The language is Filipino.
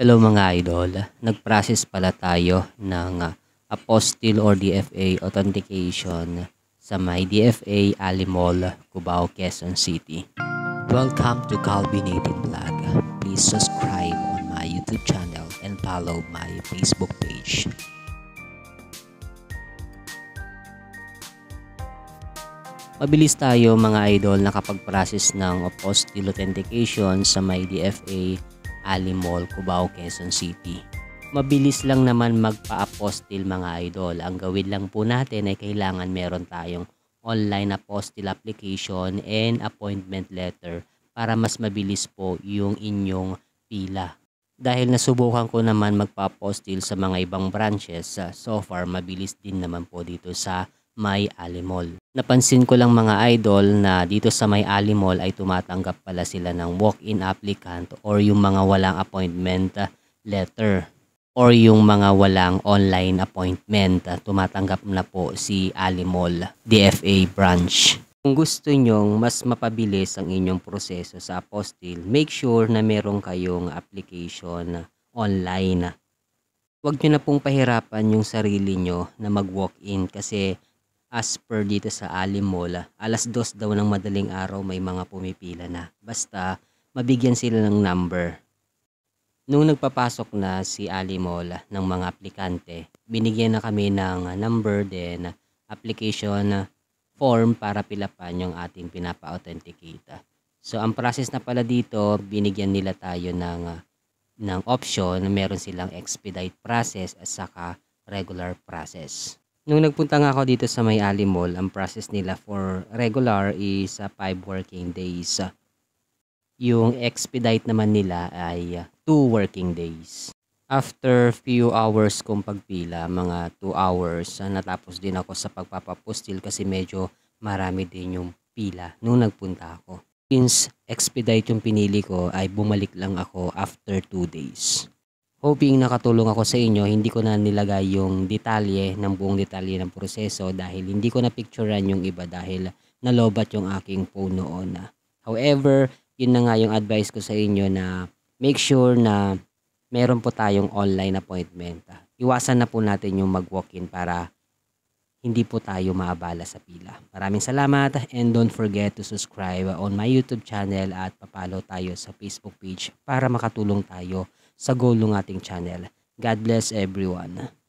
Hello mga idol, nag-process pala tayo ng ah, apostille or DFA authentication sa may DFA Alimol, Cubao, Quezon City. Welcome to Calvinated Vlog. Please subscribe on my YouTube channel and follow my Facebook page. Mabilis tayo mga idol nakapag-process ng apostille authentication sa may DFA Ali Mall, Cubao, Quezon City. Mabilis lang naman magpa-apostil mga idol. Ang gawin lang po natin ay kailangan meron tayong online apostil application and appointment letter para mas mabilis po yung inyong pila. Dahil nasubukan ko naman magpa-apostil sa mga ibang branches, so far mabilis din naman po dito sa may Alimol. Napansin ko lang mga idol na dito sa May Alimol ay tumatanggap pala sila ng walk-in applicant or yung mga walang appointment letter or yung mga walang online appointment. Tumatanggap na po si Alimol DFA branch. Kung gusto nyong mas mapabilis ang inyong proseso sa apostille, make sure na meron kayong application online. Huwag nyo na pong pahirapan yung sarili nyo na mag-walk-in kasi as per dito sa Alimola. Alas dos daw ng madaling araw may mga pumipila na. Basta mabigyan sila ng number. Nung nagpapasok na si Alimola ng mga aplikante, binigyan na kami ng number din, application form para pilapan yung ating pinapa-authenticate. So ang process na pala dito, binigyan nila tayo ng ng option na meron silang expedite process at saka regular process. Nung nagpunta nga ako dito sa May Ali Mall, ang process nila for regular is 5 ah, working days. Yung expedite naman nila ay 2 ah, working days. After few hours kong pagpila, mga 2 hours, ah, natapos din ako sa pagpapapostil kasi medyo marami din yung pila nung nagpunta ako. Since expedite yung pinili ko ay bumalik lang ako after 2 days. Hoping nakatulong ako sa inyo, hindi ko na nilagay yung detalye ng buong detalye ng proseso dahil hindi ko na picturean yung iba dahil nalobat yung aking phone noon. However, yun na nga yung advice ko sa inyo na make sure na meron po tayong online appointment. Iwasan na po natin yung mag-walk-in para hindi po tayo maabala sa pila. Maraming salamat and don't forget to subscribe on my YouTube channel at papalo tayo sa Facebook page para makatulong tayo sa Goal ng ating channel. God bless everyone.